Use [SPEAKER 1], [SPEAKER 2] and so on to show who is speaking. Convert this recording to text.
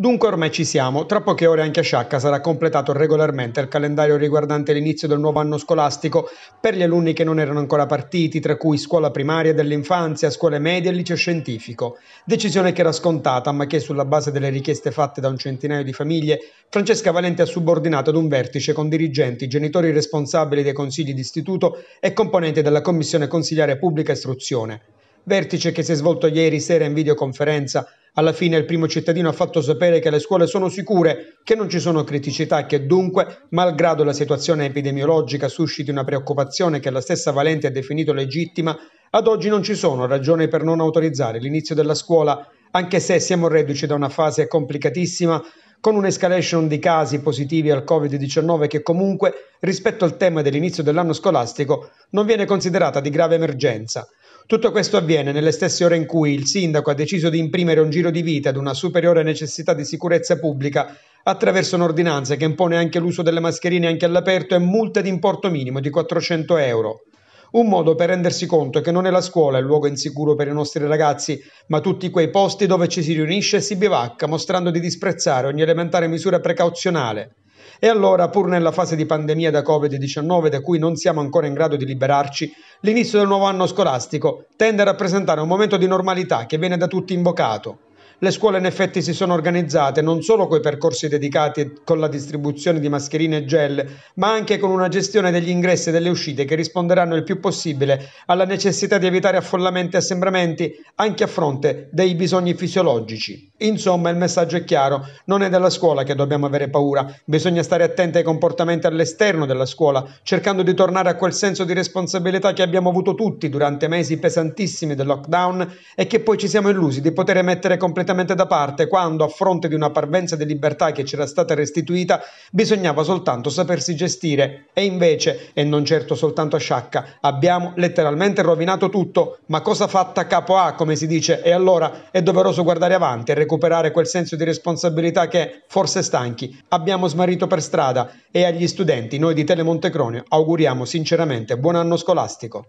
[SPEAKER 1] Dunque ormai ci siamo, tra poche ore anche a Sciacca sarà completato regolarmente il calendario riguardante l'inizio del nuovo anno scolastico per gli alunni che non erano ancora partiti, tra cui scuola primaria dell'infanzia, scuole medie e liceo scientifico. Decisione che era scontata, ma che sulla base delle richieste fatte da un centinaio di famiglie, Francesca Valente ha subordinato ad un vertice con dirigenti, genitori responsabili dei consigli d'istituto e componenti della commissione consigliare pubblica istruzione vertice che si è svolto ieri sera in videoconferenza alla fine il primo cittadino ha fatto sapere che le scuole sono sicure, che non ci sono criticità e che dunque, malgrado la situazione epidemiologica susciti una preoccupazione che la stessa Valente ha definito legittima, ad oggi non ci sono ragioni per non autorizzare l'inizio della scuola, anche se siamo reduci da una fase complicatissima con un'escalation di casi positivi al Covid-19 che comunque, rispetto al tema dell'inizio dell'anno scolastico, non viene considerata di grave emergenza. Tutto questo avviene nelle stesse ore in cui il sindaco ha deciso di imprimere un giro di vita ad una superiore necessità di sicurezza pubblica attraverso un'ordinanza che impone anche l'uso delle mascherine anche all'aperto e multe di importo minimo di 400 euro. Un modo per rendersi conto che non è la scuola il luogo insicuro per i nostri ragazzi, ma tutti quei posti dove ci si riunisce e si bivacca, mostrando di disprezzare ogni elementare misura precauzionale. E allora, pur nella fase di pandemia da Covid-19 da cui non siamo ancora in grado di liberarci, l'inizio del nuovo anno scolastico tende a rappresentare un momento di normalità che viene da tutti invocato, le scuole in effetti si sono organizzate non solo con i percorsi dedicati con la distribuzione di mascherine e gel, ma anche con una gestione degli ingressi e delle uscite che risponderanno il più possibile alla necessità di evitare affollamenti e assembramenti anche a fronte dei bisogni fisiologici. Insomma, il messaggio è chiaro, non è della scuola che dobbiamo avere paura, bisogna stare attenti ai comportamenti all'esterno della scuola, cercando di tornare a quel senso di responsabilità che abbiamo avuto tutti durante mesi pesantissimi del lockdown e che poi ci siamo illusi di poter mettere completamente completamente da parte quando, a fronte di una parvenza di libertà che c'era stata restituita, bisognava soltanto sapersi gestire. E invece, e non certo soltanto a sciacca, abbiamo letteralmente rovinato tutto, ma cosa fatta capo A, come si dice, e allora è doveroso guardare avanti e recuperare quel senso di responsabilità che, forse stanchi, abbiamo smarrito per strada e agli studenti, noi di Telemonte Cronio, auguriamo sinceramente buon anno scolastico.